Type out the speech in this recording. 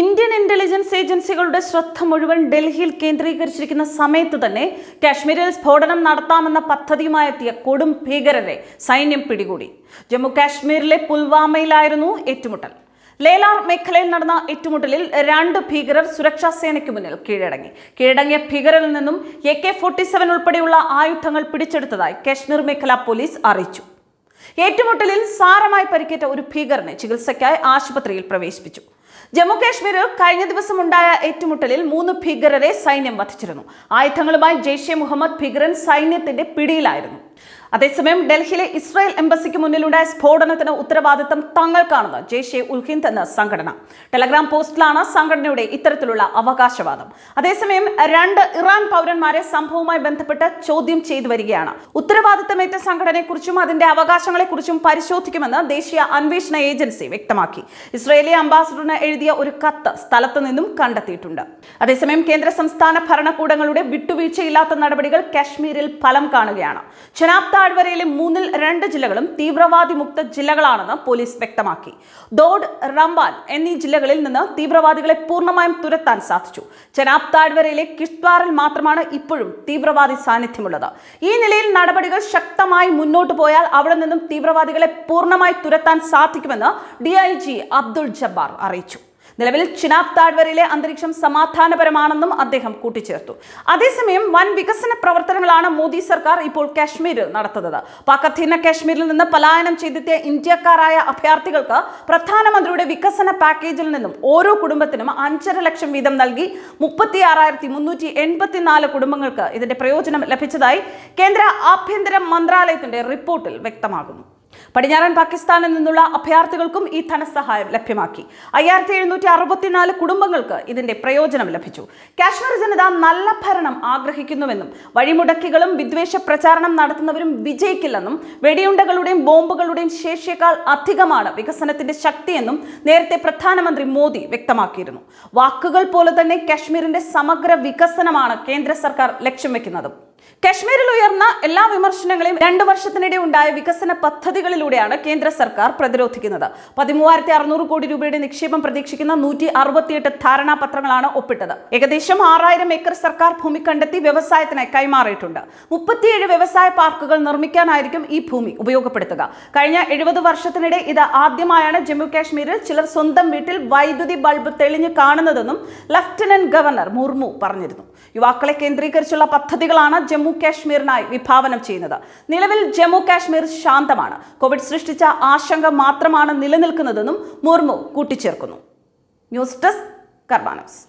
Indian intelligence ഏജൻസികളുടെ ശ്രദ്ധ മുഴുവൻ ഡൽഹിയിൽ കേന്ദ്രീകരിച്ചിരിക്കുന്ന സമയത്ത് തന്നെ കാശ്മീരിൽ സ്ഫോടനം നടത്താമെന്ന പദ്ധതിയുമായി എത്തിയ കൊടും ഭീകരരെ സൈന്യം പിടികൂടി ജമ്മു കാശ്മീരിലെ പുൽവാമയിലായിരുന്നു ഏറ്റുമുട്ടൽ ലേലാർ മേഖലയിൽ നടന്ന ഏറ്റുമുട്ടലിൽ രണ്ട് ഭീകരർ സുരക്ഷാ സേനയ്ക്ക് മുന്നിൽ കീഴടങ്ങി കീഴടങ്ങിയ ഭീകരരിൽ നിന്നും എ കെ ഫോർട്ടി സെവൻ ഉൾപ്പെടെയുള്ള ആയുധങ്ങൾ പിടിച്ചെടുത്തതായി കാശ്മീർ മേഖല പോലീസ് അറിയിച്ചു ഏറ്റുമുട്ടലിൽ സാരമായി പരിക്കേറ്റ ഒരു ഭീകരനെ ചികിത്സയ്ക്കായി ആശുപത്രിയിൽ പ്രവേശിപ്പിച്ചു ജമ്മു കഴിഞ്ഞ ദിവസം ഉണ്ടായ ഏറ്റുമുട്ടലിൽ മൂന്ന് ഭീകരരെ സൈന്യം വധിച്ചിരുന്നു ആയുധങ്ങളുമായി ജെയ്ഷെ മുഹമ്മദ് ഭീകരൻ സൈന്യത്തിന്റെ പിടിയിലായിരുന്നു അതേസമയം ഡൽഹിയിലെ ഇസ്രായേൽ എംബസിക്ക് മുന്നിലുണ്ടായ സ്ഫോടനത്തിന് ഉത്തരവാദിത്തം തങ്ങൾക്കാണെന്ന് ജെയ്ഷെ ഉൽ ഹിന്ദ് എന്ന സംഘടന ടെലഗ്രാം പോസ്റ്റിലാണ് സംഘടനയുടെ ഇത്തരത്തിലുള്ള അവകാശവാദം അതേസമയം രണ്ട് ഇറാൻ പൗരന്മാരെ സംഭവവുമായി ബന്ധപ്പെട്ട് ചോദ്യം ചെയ്തു വരികയാണ് ഉത്തരവാദിത്തമേറ്റ സംഘടനയെക്കുറിച്ചും അതിന്റെ അവകാശങ്ങളെക്കുറിച്ചും പരിശോധിക്കുമെന്ന് ദേശീയ അന്വേഷണ ഏജൻസി വ്യക്തമാക്കി ഇസ്രയേലി അംബാസഡറിന് എഴുതിയ ഒരു കത്ത് സ്ഥലത്തു നിന്നും കണ്ടെത്തിയിട്ടുണ്ട് അതേസമയം കേന്ദ്ര സംസ്ഥാന ഭരണകൂടങ്ങളുടെ വിട്ടുവീഴ്ചയില്ലാത്ത നടപടികൾ കാശ്മീരിൽ ഫലം കാണുകയാണ് ചെനാബ് താഴ്വരയിലെ മൂന്നിൽ രണ്ട് ജില്ലകളും തീവ്രവാദി മുക്ത ജില്ലകളാണെന്ന് പോലീസ് വ്യക്തമാക്കി ദോഡ് റംബാൻ എന്നീ ജില്ലകളിൽ നിന്ന് തീവ്രവാദികളെ പൂർണ്ണമായും തുരത്താൻ സാധിച്ചു ചെനാബ് താഴ്വരയിലെ കിഷ്ത്വാറിൽ മാത്രമാണ് ഇപ്പോഴും തീവ്രവാദി സാന്നിധ്യമുള്ളത് ഈ നിലയിൽ നടപടികൾ ശക്തമായി മുന്നോട്ട് പോയാൽ അവിടെ നിന്നും തീവ്രവാദികളെ പൂർണ്ണമായി തുരത്താൻ സാധിക്കുമെന്ന് ഡി അബ്ദുൾ ജബ്ബാർ അറിയിച്ചു നിലവിൽ ചിനാബ് താഴ്വരയിലെ അന്തരീക്ഷം സമാധാനപരമാണെന്നും അദ്ദേഹം കൂട്ടിച്ചേർത്തു അതേസമയം വൻ വികസന പ്രവർത്തനങ്ങളാണ് മോദി സർക്കാർ ഇപ്പോൾ കാശ്മീരിൽ നടത്തുന്നത് പാകത്തീന കാശ്മീരിൽ നിന്ന് പലായനം ചെയ്തെത്തിയ ഇന്ത്യക്കാരായ അഭയാർത്ഥികൾക്ക് പ്രധാനമന്ത്രിയുടെ വികസന പാക്കേജിൽ നിന്നും ഓരോ കുടുംബത്തിനും അഞ്ചര ലക്ഷം വീതം നൽകി മുപ്പത്തി ആറായിരത്തി മുന്നൂറ്റി എൺപത്തിനാല് കുടുംബങ്ങൾക്ക് ഇതിന്റെ പ്രയോജനം ലഭിച്ചതായി കേന്ദ്ര ആഭ്യന്തര മന്ത്രാലയത്തിന്റെ റിപ്പോർട്ടിൽ വ്യക്തമാകുന്നു പടിഞ്ഞാറൻ പാകിസ്ഥാനിൽ നിന്നുള്ള അഭയാർത്ഥികൾക്കും ഈ ധനസഹായം ലഭ്യമാക്കി അയ്യായിരത്തി എഴുന്നൂറ്റി അറുപത്തിനാല് കുടുംബങ്ങൾക്ക് ഇതിന്റെ പ്രയോജനം ലഭിച്ചു കാശ്മീർ ജനത നല്ല ഭരണം ആഗ്രഹിക്കുന്നുവെന്നും വഴിമുടക്കികളും വിദ്വേഷ പ്രചാരണം നടത്തുന്നവരും വിജയിക്കില്ലെന്നും വെടിയുണ്ടകളുടെയും ബോംബുകളുടെയും ശേഷിയേക്കാൾ അധികമാണ് വികസനത്തിന്റെ ശക്തിയെന്നും നേരത്തെ പ്രധാനമന്ത്രി മോദി വ്യക്തമാക്കിയിരുന്നു വാക്കുകൾ പോലെ തന്നെ കാശ്മീരിന്റെ സമഗ്ര വികസനമാണ് കേന്ദ്ര സർക്കാർ ലക്ഷ്യം വെക്കുന്നത് കശ്മീരിൽ ഉയർന്ന എല്ലാ വിമർശനങ്ങളെയും രണ്ടു വർഷത്തിനിടെ ഉണ്ടായ വികസന പദ്ധതികളിലൂടെയാണ് കേന്ദ്ര സർക്കാർ പ്രതിരോധിക്കുന്നത് പതിമൂവായിരത്തി അറുന്നൂറ് കോടി രൂപയുടെ നിക്ഷേപം പ്രതീക്ഷിക്കുന്ന നൂറ്റി അറുപത്തിയെട്ട് ധാരണാപത്രങ്ങളാണ് ഒപ്പിട്ടത് ഏകദേശം ആറായിരം ഏക്കർ സർക്കാർ ഭൂമി കണ്ടെത്തി വ്യവസായത്തിന് കൈമാറിയിട്ടുണ്ട് മുപ്പത്തിയേഴ് വ്യവസായ പാർക്കുകൾ നിർമ്മിക്കാനായിരിക്കും ഈ ഭൂമി ഉപയോഗപ്പെടുത്തുക കഴിഞ്ഞ എഴുപത് വർഷത്തിനിടെ ഇത് ആദ്യമായാണ് ജമ്മു കാശ്മീരിൽ ചിലർ സ്വന്തം വീട്ടിൽ വൈദ്യുതി ബൾബ് തെളിഞ്ഞു കാണുന്നതെന്നും ലഫ്റ്റനന്റ് ഗവർണർ മുർമു പറഞ്ഞിരുന്നു യുവാക്കളെ കേന്ദ്രീകരിച്ചുള്ള പദ്ധതികളാണ് ജമ്മു കാശ്മീരിനായി വിഭാവനം ചെയ്യുന്നത് നിലവിൽ ജമ്മു കാശ്മീർ ശാന്തമാണ് കോവിഡ് സൃഷ്ടിച്ച ആശങ്ക മാത്രമാണ് നിലനിൽക്കുന്നതെന്നും മുർമു കൂട്ടിച്ചേർക്കുന്നു ന്യൂസ് ഡെസ്ക് കർബാനോസ്